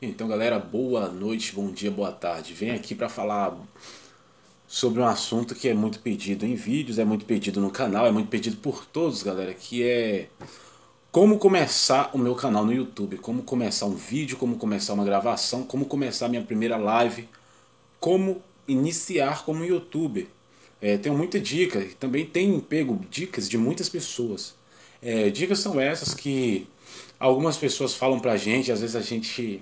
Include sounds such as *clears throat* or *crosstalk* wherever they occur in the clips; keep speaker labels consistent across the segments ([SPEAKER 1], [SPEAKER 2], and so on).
[SPEAKER 1] Então, galera, boa noite, bom dia, boa tarde. Vem aqui para falar sobre um assunto que é muito pedido em vídeos, é muito pedido no canal, é muito pedido por todos, galera, que é como começar o meu canal no YouTube, como começar um vídeo, como começar uma gravação, como começar minha primeira live, como iniciar como youtuber. É, tenho muita dica também tenho pego dicas de muitas pessoas. É, dicas são essas que algumas pessoas falam pra gente, às vezes a gente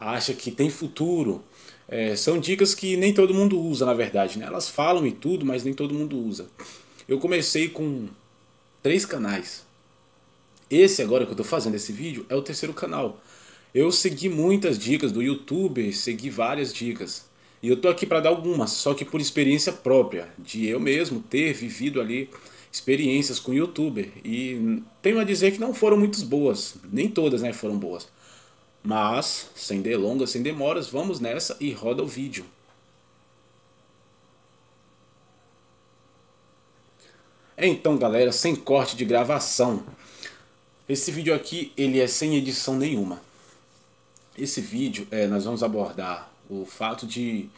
[SPEAKER 1] acha que tem futuro, é, são dicas que nem todo mundo usa, na verdade. Né? Elas falam e tudo, mas nem todo mundo usa. Eu comecei com três canais. Esse agora que eu estou fazendo esse vídeo é o terceiro canal. Eu segui muitas dicas do YouTube, segui várias dicas. E eu estou aqui para dar algumas, só que por experiência própria, de eu mesmo ter vivido ali experiências com youtuber e tenho a dizer que não foram muito boas, nem todas, né, foram boas. Mas, sem delongas, sem demoras, vamos nessa e roda o vídeo. Então, galera, sem corte de gravação. Esse vídeo aqui, ele é sem edição nenhuma. Esse vídeo, é, nós vamos abordar o fato de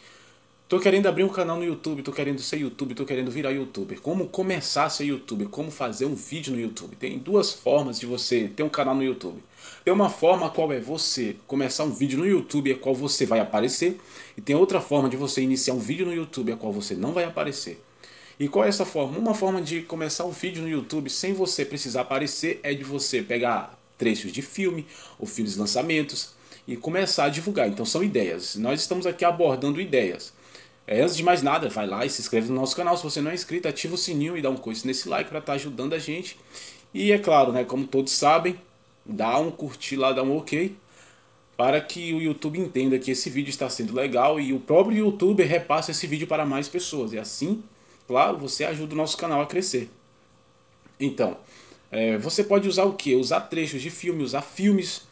[SPEAKER 1] Tô querendo abrir um canal no YouTube, tô querendo ser YouTube, tô querendo virar youtuber. Como começar a ser youtuber? Como fazer um vídeo no YouTube? Tem duas formas de você ter um canal no YouTube. Tem uma forma qual é você começar um vídeo no YouTube a qual você vai aparecer, e tem outra forma de você iniciar um vídeo no YouTube a qual você não vai aparecer. E qual é essa forma? Uma forma de começar um vídeo no YouTube sem você precisar aparecer é de você pegar trechos de filme ou filmes lançamentos e começar a divulgar. Então são ideias. Nós estamos aqui abordando ideias. É, antes de mais nada, vai lá e se inscreve no nosso canal. Se você não é inscrito, ativa o sininho e dá um coice nesse like para estar tá ajudando a gente. E é claro, né, como todos sabem, dá um curtir lá, dá um ok, para que o YouTube entenda que esse vídeo está sendo legal e o próprio YouTube repassa esse vídeo para mais pessoas. E assim, claro, você ajuda o nosso canal a crescer. Então, é, você pode usar o que? Usar trechos de filme, usar filmes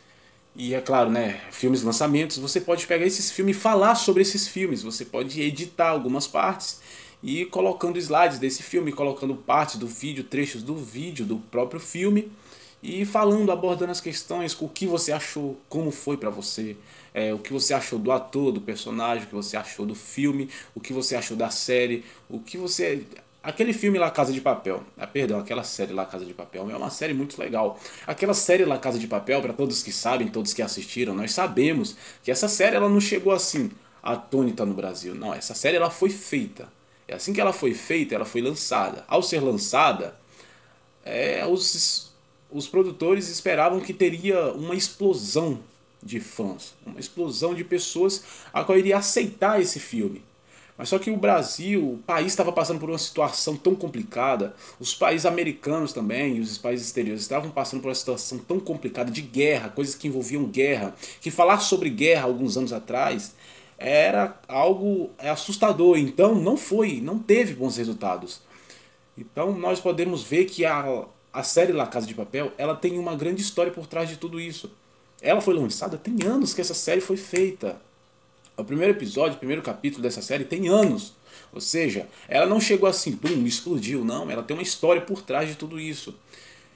[SPEAKER 1] e é claro, né? Filmes lançamentos, você pode pegar esses filmes e falar sobre esses filmes. Você pode editar algumas partes e ir colocando slides desse filme, colocando partes do vídeo, trechos do vídeo, do próprio filme e falando, abordando as questões, o que você achou, como foi para você, é, o que você achou do ator, do personagem, o que você achou do filme, o que você achou da série, o que você Aquele filme lá Casa de Papel, ah, perdão, aquela série lá Casa de Papel, é uma série muito legal. Aquela série lá Casa de Papel, para todos que sabem, todos que assistiram, nós sabemos que essa série ela não chegou assim, atônita no Brasil. Não, essa série ela foi feita. É assim que ela foi feita, ela foi lançada. Ao ser lançada, é, os, os produtores esperavam que teria uma explosão de fãs, uma explosão de pessoas a qual iria aceitar esse filme. Mas só que o Brasil, o país estava passando por uma situação tão complicada, os países americanos também os países exteriores estavam passando por uma situação tão complicada de guerra, coisas que envolviam guerra, que falar sobre guerra alguns anos atrás era algo é, assustador. Então não foi, não teve bons resultados. Então nós podemos ver que a, a série La Casa de Papel ela tem uma grande história por trás de tudo isso. Ela foi lançada tem anos que essa série foi feita. O primeiro episódio, o primeiro capítulo dessa série tem anos. Ou seja, ela não chegou assim, bum, explodiu, não. Ela tem uma história por trás de tudo isso.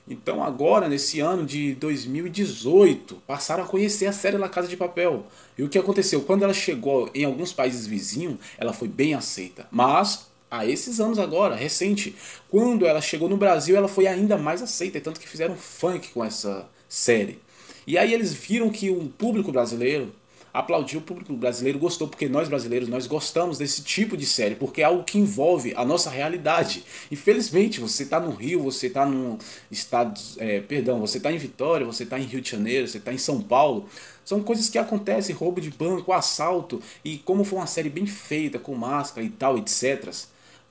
[SPEAKER 1] Então agora, nesse ano de 2018, passaram a conhecer a série La Casa de Papel. E o que aconteceu? Quando ela chegou em alguns países vizinhos, ela foi bem aceita. Mas, há esses anos agora, recente, quando ela chegou no Brasil, ela foi ainda mais aceita. Tanto que fizeram funk com essa série. E aí eles viram que o público brasileiro aplaudiu, o público brasileiro gostou, porque nós brasileiros nós gostamos desse tipo de série, porque é algo que envolve a nossa realidade. Infelizmente, você está no Rio, você está no estado, é, perdão, você está em Vitória, você está em Rio de Janeiro, você está em São Paulo. São coisas que acontecem, roubo de banco, assalto, e como foi uma série bem feita, com máscara e tal, etc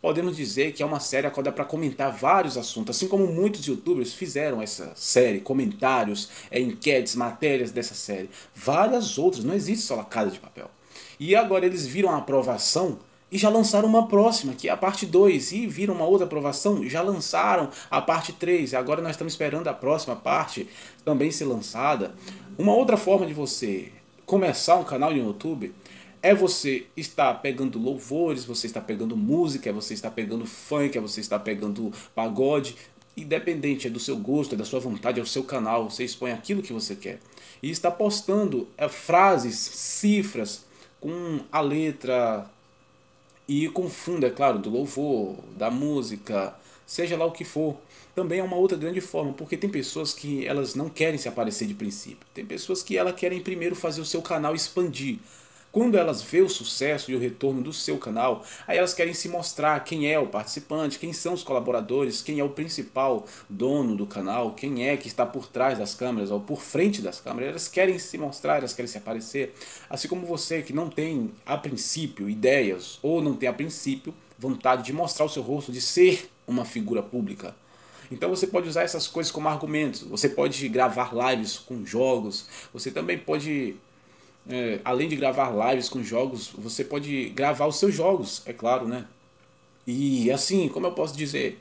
[SPEAKER 1] podemos dizer que é uma série a qual dá para comentar vários assuntos, assim como muitos youtubers fizeram essa série, comentários, é, enquetes, matérias dessa série, várias outras, não existe só a Casa de Papel. E agora eles viram a aprovação e já lançaram uma próxima, que é a parte 2, e viram uma outra aprovação, já lançaram a parte 3, agora nós estamos esperando a próxima parte também ser lançada. Uma outra forma de você começar um canal no YouTube é você estar pegando louvores, você está pegando música, é você está pegando funk, é você está pegando pagode, independente, é do seu gosto, é da sua vontade, é o seu canal, você expõe aquilo que você quer. E está postando é, frases, cifras, com a letra e com fundo, é claro, do louvor, da música, seja lá o que for. Também é uma outra grande forma, porque tem pessoas que elas não querem se aparecer de princípio. Tem pessoas que elas querem primeiro fazer o seu canal expandir. Quando elas vê o sucesso e o retorno do seu canal, aí elas querem se mostrar quem é o participante, quem são os colaboradores, quem é o principal dono do canal, quem é que está por trás das câmeras ou por frente das câmeras. Elas querem se mostrar, elas querem se aparecer. Assim como você que não tem a princípio ideias ou não tem a princípio vontade de mostrar o seu rosto, de ser uma figura pública. Então você pode usar essas coisas como argumentos. Você pode gravar lives com jogos. Você também pode é, além de gravar lives com jogos, você pode gravar os seus jogos, é claro, né? E assim, como eu posso dizer,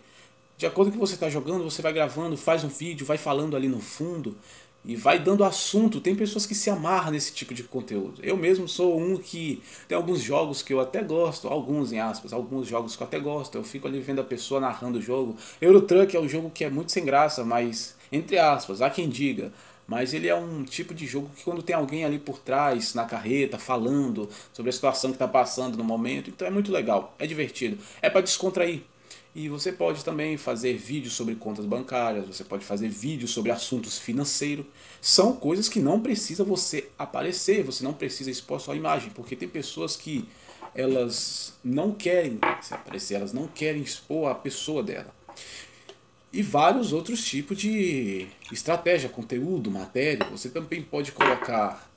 [SPEAKER 1] de acordo com o que você está jogando, você vai gravando, faz um vídeo, vai falando ali no fundo e vai dando assunto. Tem pessoas que se amarram nesse tipo de conteúdo. Eu mesmo sou um que tem alguns jogos que eu até gosto, alguns em aspas, alguns jogos que eu até gosto. Eu fico ali vendo a pessoa narrando o jogo. Eurotruck é um jogo que é muito sem graça, mas entre aspas, há quem diga, mas ele é um tipo de jogo que quando tem alguém ali por trás, na carreta, falando sobre a situação que está passando no momento, então é muito legal, é divertido, é para descontrair. E você pode também fazer vídeos sobre contas bancárias, você pode fazer vídeos sobre assuntos financeiros. São coisas que não precisa você aparecer, você não precisa expor sua imagem, porque tem pessoas que elas não querem se aparecer, elas não querem expor a pessoa dela e vários outros tipos de estratégia, conteúdo, matéria. Você também pode colocar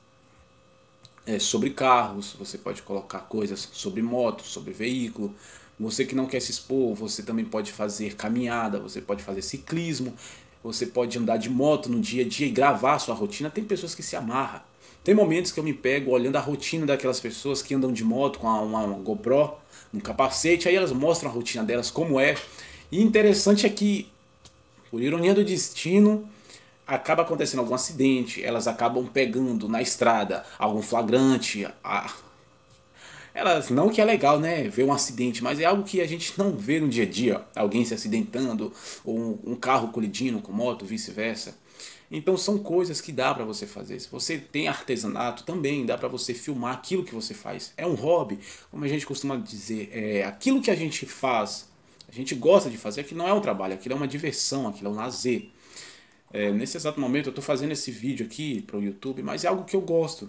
[SPEAKER 1] é, sobre carros, você pode colocar coisas sobre moto, sobre veículo. Você que não quer se expor, você também pode fazer caminhada, você pode fazer ciclismo, você pode andar de moto no dia a dia e gravar a sua rotina. Tem pessoas que se amarram. Tem momentos que eu me pego olhando a rotina daquelas pessoas que andam de moto com uma, uma GoPro, um capacete, aí elas mostram a rotina delas como é. E interessante é que por ironia do destino, acaba acontecendo algum acidente, elas acabam pegando na estrada algum flagrante. A... Elas, não que é legal, né, ver um acidente, mas é algo que a gente não vê no dia a dia. Alguém se acidentando, ou um carro colidindo com moto, vice-versa. Então são coisas que dá para você fazer. Se você tem artesanato, também dá para você filmar aquilo que você faz. É um hobby, como a gente costuma dizer, é aquilo que a gente faz gente gosta de fazer, aqui não é um trabalho, aquilo é uma diversão, aquilo é um lazer. É, nesse exato momento eu estou fazendo esse vídeo aqui para o YouTube, mas é algo que eu gosto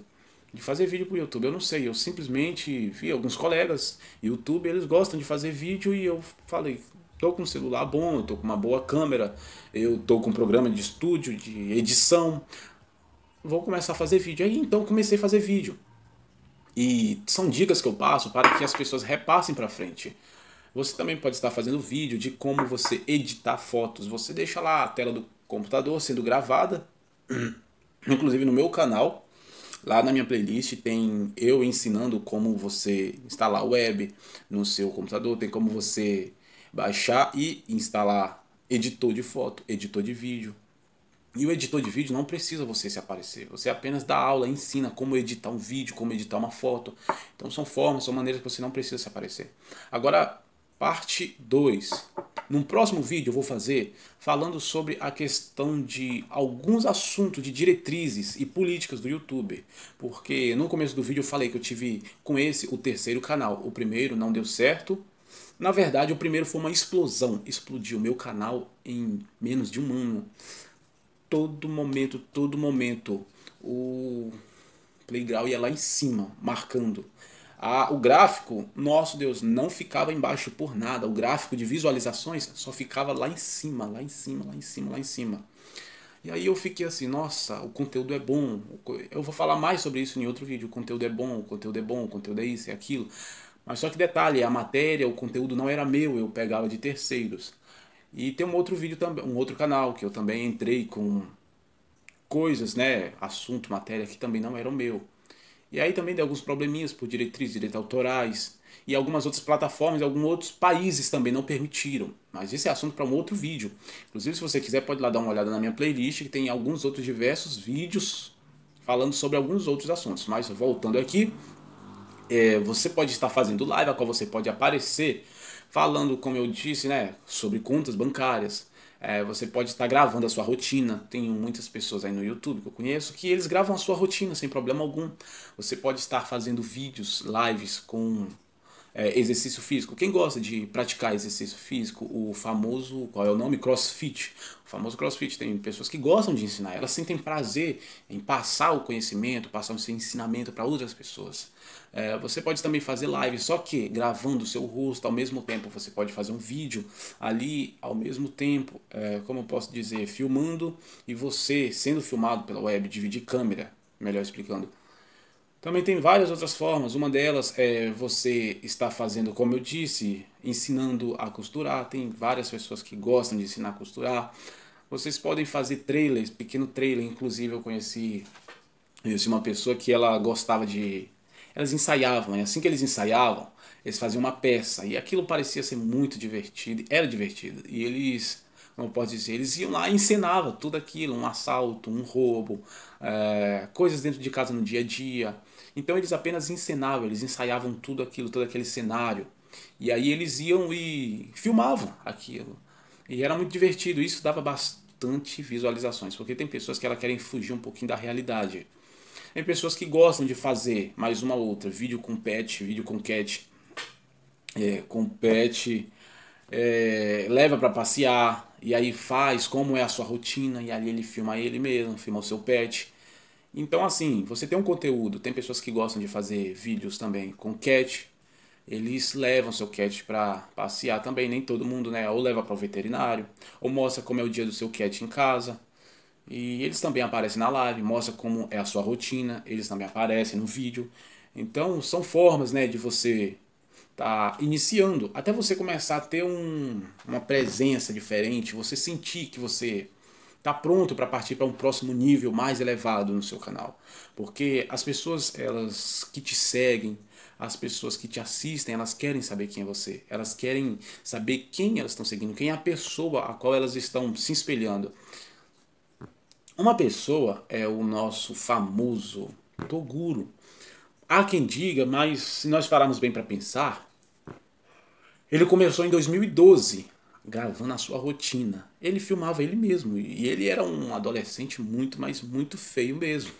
[SPEAKER 1] de fazer vídeo para o YouTube. Eu não sei, eu simplesmente vi alguns colegas YouTube, eles gostam de fazer vídeo e eu falei, tô com um celular bom, estou tô com uma boa câmera, eu tô com um programa de estúdio, de edição, vou começar a fazer vídeo. Aí então comecei a fazer vídeo. E são dicas que eu passo para que as pessoas repassem para frente. Você também pode estar fazendo vídeo de como você editar fotos. Você deixa lá a tela do computador sendo gravada. *clears throat* Inclusive no meu canal, lá na minha playlist tem eu ensinando como você instalar web no seu computador, tem como você baixar e instalar editor de foto, editor de vídeo. E o editor de vídeo não precisa você se aparecer, você apenas dá aula, ensina como editar um vídeo, como editar uma foto. Então são formas, são maneiras que você não precisa se aparecer. Agora, parte 2. Num próximo vídeo eu vou fazer falando sobre a questão de alguns assuntos de diretrizes e políticas do YouTube, porque no começo do vídeo eu falei que eu tive com esse o terceiro canal, o primeiro não deu certo. Na verdade, o primeiro foi uma explosão, explodiu meu canal em menos de um ano. Todo momento, todo momento o Playground ia lá em cima, marcando a, o gráfico, nosso Deus, não ficava embaixo por nada. O gráfico de visualizações só ficava lá em cima, lá em cima, lá em cima, lá em cima. E aí eu fiquei assim, nossa, o conteúdo é bom. Eu vou falar mais sobre isso em outro vídeo. O conteúdo é bom, o conteúdo é bom, o conteúdo é isso, é aquilo. Mas só que detalhe, a matéria, o conteúdo não era meu, eu pegava de terceiros. E tem um outro vídeo também, um outro canal que eu também entrei com coisas, né, assunto, matéria que também não eram meu. E aí também deu alguns probleminhas por diretrizes, direitos autorais e algumas outras plataformas, alguns outros países também não permitiram. Mas esse é assunto para um outro vídeo. Inclusive, se você quiser, pode lá dar uma olhada na minha playlist, que tem alguns outros diversos vídeos falando sobre alguns outros assuntos. Mas voltando aqui, é, você pode estar fazendo live, a qual você pode aparecer falando, como eu disse, né, sobre contas bancárias, é, você pode estar gravando a sua rotina. Tem muitas pessoas aí no YouTube que eu conheço que eles gravam a sua rotina sem problema algum. Você pode estar fazendo vídeos, lives com é, exercício físico. Quem gosta de praticar exercício físico, o famoso, qual é o nome? Crossfit. O famoso crossfit tem pessoas que gostam de ensinar, elas sentem prazer em passar o conhecimento, passar o seu ensinamento para outras pessoas. É, você pode também fazer live, só que gravando o seu rosto ao mesmo tempo. Você pode fazer um vídeo ali ao mesmo tempo, é, como eu posso dizer, filmando e você sendo filmado pela web, dividir câmera, melhor explicando. Também tem várias outras formas. Uma delas é você está fazendo, como eu disse, ensinando a costurar. Tem várias pessoas que gostam de ensinar a costurar. Vocês podem fazer trailers, pequeno trailer. Inclusive eu conheci, conheci uma pessoa que ela gostava de... Elas ensaiavam, e né? assim que eles ensaiavam, eles faziam uma peça. E aquilo parecia ser muito divertido, era divertido. E eles como eu posso dizer, eles iam lá e encenavam tudo aquilo, um assalto, um roubo, é, coisas dentro de casa no dia a dia, então eles apenas encenavam, eles ensaiavam tudo aquilo, todo aquele cenário. E aí eles iam e filmavam aquilo. E era muito divertido, isso dava bastante visualizações, porque tem pessoas que elas querem fugir um pouquinho da realidade. Tem pessoas que gostam de fazer mais uma outra, vídeo com pet, vídeo com cat, é, com pet, é, leva para passear, e aí faz como é a sua rotina, e ali ele filma ele mesmo, filma o seu pet. Então, assim, você tem um conteúdo, tem pessoas que gostam de fazer vídeos também com cat, eles levam seu cat para passear também, nem todo mundo, né? Ou leva para o veterinário, ou mostra como é o dia do seu cat em casa. E eles também aparecem na live, mostra como é a sua rotina, eles também aparecem no vídeo. Então, são formas, né, de você tá iniciando, até você começar a ter um, uma presença diferente, você sentir que você está pronto para partir para um próximo nível mais elevado no seu canal. Porque as pessoas elas que te seguem, as pessoas que te assistem, elas querem saber quem é você. Elas querem saber quem elas estão seguindo, quem é a pessoa a qual elas estão se espelhando. Uma pessoa é o nosso famoso Toguro. Há quem diga, mas se nós pararmos bem para pensar, ele começou em 2012, gravando a sua rotina ele filmava ele mesmo. E ele era um adolescente muito, mas muito feio mesmo.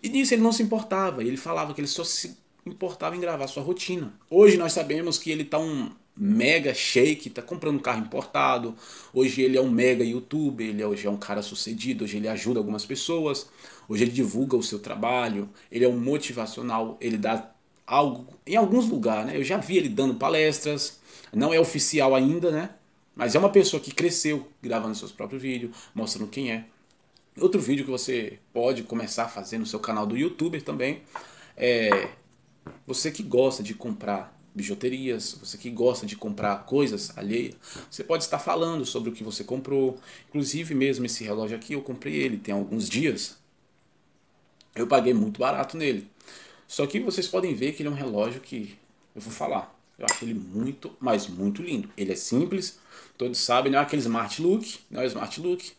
[SPEAKER 1] E nisso ele não se importava, ele falava que ele só se importava em gravar sua rotina. Hoje nós sabemos que ele tá um mega shake, tá comprando um carro importado. Hoje ele é um mega youtuber, ele é, hoje é um cara sucedido, hoje ele ajuda algumas pessoas, hoje ele divulga o seu trabalho, ele é um motivacional, ele dá algo em alguns lugares, né? Eu já vi ele dando palestras, não é oficial ainda, né? Mas é uma pessoa que cresceu gravando seus próprios vídeos, mostrando quem é. Outro vídeo que você pode começar a fazer no seu canal do YouTube também é você que gosta de comprar bijuterias, você que gosta de comprar coisas alheias, você pode estar falando sobre o que você comprou. Inclusive mesmo esse relógio aqui, eu comprei ele tem alguns dias. Eu paguei muito barato nele. Só que vocês podem ver que ele é um relógio que eu vou falar. Eu acho ele muito, mas muito lindo. Ele é simples, todos sabem, não é aquele smart look, não é smart look,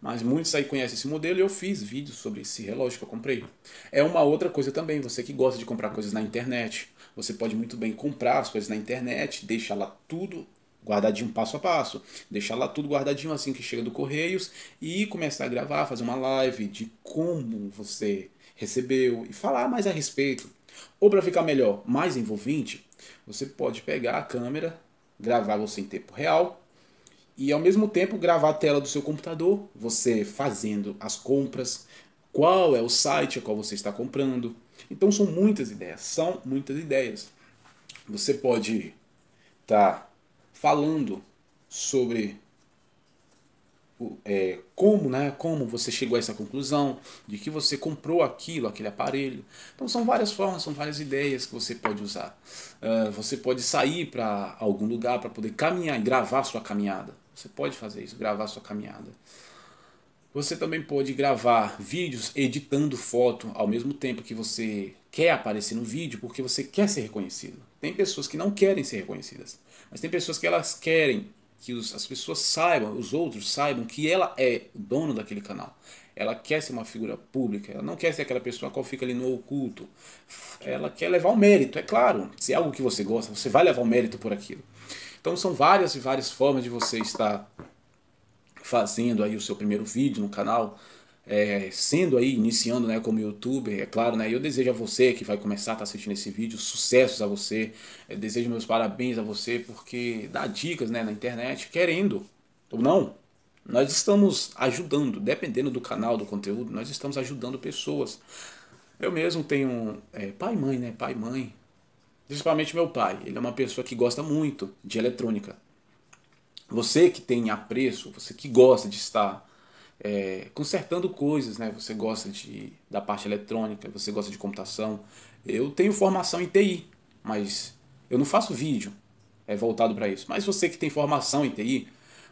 [SPEAKER 1] mas muitos aí conhecem esse modelo e eu fiz vídeos sobre esse relógio que eu comprei. É uma outra coisa também, você que gosta de comprar coisas na internet, você pode muito bem comprar as coisas na internet, deixar lá tudo guardadinho passo a passo, deixar lá tudo guardadinho assim que chega do Correios e começar a gravar, fazer uma live de como você recebeu e falar mais a respeito. Ou para ficar melhor, mais envolvente, você pode pegar a câmera, gravar você em tempo real e ao mesmo tempo gravar a tela do seu computador, você fazendo as compras, qual é o site a qual você está comprando. Então são muitas ideias, são muitas ideias. Você pode estar tá falando sobre é, como, né, como você chegou a essa conclusão, de que você comprou aquilo, aquele aparelho. Então são várias formas, são várias ideias que você pode usar. Uh, você pode sair para algum lugar para poder caminhar e gravar sua caminhada. Você pode fazer isso, gravar sua caminhada. Você também pode gravar vídeos editando foto ao mesmo tempo que você quer aparecer no vídeo porque você quer ser reconhecido. Tem pessoas que não querem ser reconhecidas, mas tem pessoas que elas querem que os, as pessoas saibam, os outros saibam que ela é o dono daquele canal. Ela quer ser uma figura pública, ela não quer ser aquela pessoa qual fica ali no oculto. Ela quer levar o mérito, é claro. Se é algo que você gosta, você vai levar o mérito por aquilo. Então são várias e várias formas de você estar fazendo aí o seu primeiro vídeo no canal, é, sendo aí, iniciando né, como youtuber, é claro, né, eu desejo a você que vai começar a estar tá assistindo esse vídeo, sucessos a você, desejo meus parabéns a você, porque dá dicas né, na internet, querendo ou não, nós estamos ajudando, dependendo do canal, do conteúdo, nós estamos ajudando pessoas. Eu mesmo tenho é, pai e mãe, né? Pai e mãe. Principalmente meu pai. Ele é uma pessoa que gosta muito de eletrônica. Você que tem apreço, você que gosta de estar é, consertando coisas, né? Você gosta de, da parte eletrônica, você gosta de computação. Eu tenho formação em TI, mas eu não faço vídeo é, voltado para isso. Mas você que tem formação em TI,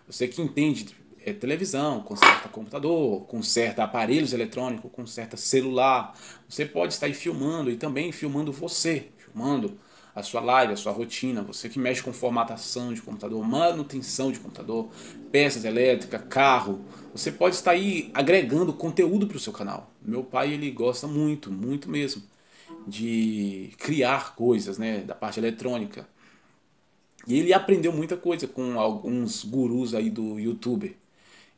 [SPEAKER 1] você que entende é, televisão, conserta computador, conserta aparelhos eletrônicos, conserta celular, você pode estar aí filmando e também filmando você, filmando a sua live, a sua rotina, você que mexe com formatação de computador, manutenção de computador, peças elétricas, carro, você pode estar aí agregando conteúdo para o seu canal. Meu pai ele gosta muito, muito mesmo de criar coisas, né, da parte eletrônica. E ele aprendeu muita coisa com alguns gurus aí do YouTube.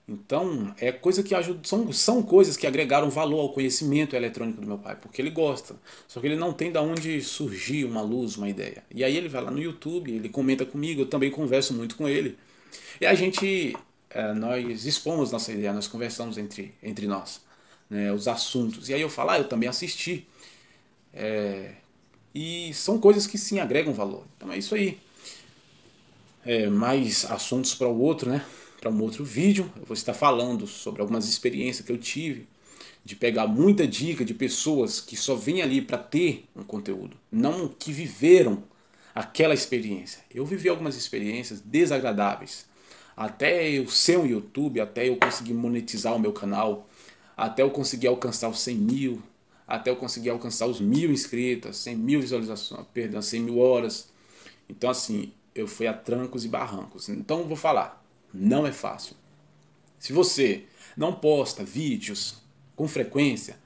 [SPEAKER 1] Então, é coisa que ajuda, são, são coisas que agregaram valor ao conhecimento eletrônico do meu pai, porque ele gosta. Só que ele não tem de onde surgir uma luz, uma ideia. E aí ele vai lá no YouTube, ele comenta comigo, eu também converso muito com ele. E a gente, eh, nós expomos nossa ideia, nós conversamos entre, entre nós, né, os assuntos. E aí eu falo, ah, eu também assisti. É, e são coisas que sim agregam valor. Então é isso aí. É, mais assuntos para o outro, né? para um outro vídeo. Eu vou estar falando sobre algumas experiências que eu tive de pegar muita dica de pessoas que só vêm ali para ter um conteúdo, não que viveram aquela experiência. Eu vivi algumas experiências desagradáveis. Até eu ser um YouTube, até eu conseguir monetizar o meu canal, até eu conseguir alcançar os 100 mil, até eu conseguir alcançar os mil inscritos, 100 mil visualizações, perdão, 100 mil horas. Então, assim, eu fui a trancos e barrancos. Então, eu vou falar. Não é fácil. Se você não posta vídeos com frequência,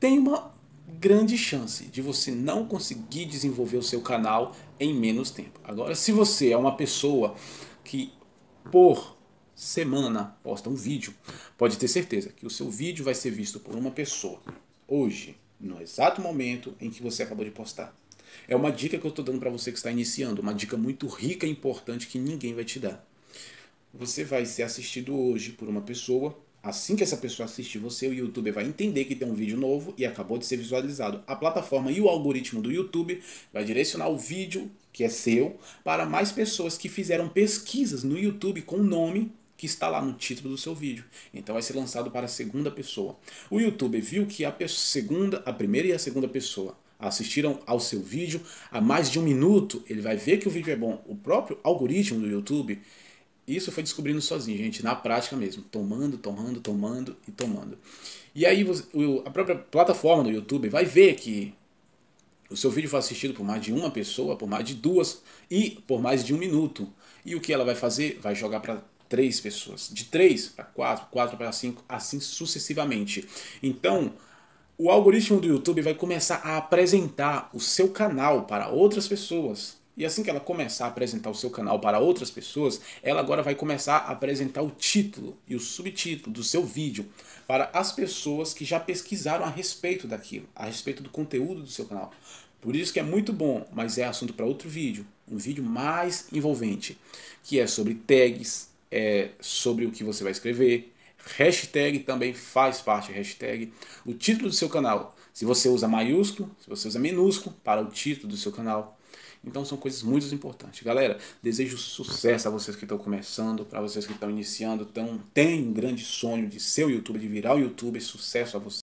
[SPEAKER 1] tem uma grande chance de você não conseguir desenvolver o seu canal em menos tempo. Agora, se você é uma pessoa que por semana posta um vídeo, pode ter certeza que o seu vídeo vai ser visto por uma pessoa hoje, no exato momento em que você acabou de postar. É uma dica que eu estou dando para você que está iniciando, uma dica muito rica e importante que ninguém vai te dar você vai ser assistido hoje por uma pessoa. Assim que essa pessoa assistir você, o YouTube vai entender que tem um vídeo novo e acabou de ser visualizado. A plataforma e o algoritmo do YouTube vai direcionar o vídeo que é seu para mais pessoas que fizeram pesquisas no YouTube com o nome que está lá no título do seu vídeo. Então vai ser lançado para a segunda pessoa. O YouTube viu que a segunda, a primeira e a segunda pessoa assistiram ao seu vídeo há mais de um minuto, ele vai ver que o vídeo é bom. O próprio algoritmo do YouTube isso foi descobrindo sozinho, gente, na prática mesmo. Tomando, tomando, tomando e tomando. E aí você, a própria plataforma do YouTube vai ver que o seu vídeo foi assistido por mais de uma pessoa, por mais de duas e por mais de um minuto. E o que ela vai fazer? Vai jogar para três pessoas. De três para quatro, quatro para cinco, assim sucessivamente. Então, o algoritmo do YouTube vai começar a apresentar o seu canal para outras pessoas e assim que ela começar a apresentar o seu canal para outras pessoas, ela agora vai começar a apresentar o título e o subtítulo do seu vídeo para as pessoas que já pesquisaram a respeito daquilo, a respeito do conteúdo do seu canal. Por isso que é muito bom, mas é assunto para outro vídeo, um vídeo mais envolvente, que é sobre tags, é sobre o que você vai escrever, hashtag também faz parte, hashtag, o título do seu canal, se você usa maiúsculo, se você usa minúsculo para o título do seu canal, então são coisas muito importantes. Galera, desejo sucesso a vocês que estão começando, para vocês que estão iniciando, tão, tem um grande sonho de ser o YouTube, de virar o YouTube, sucesso a você.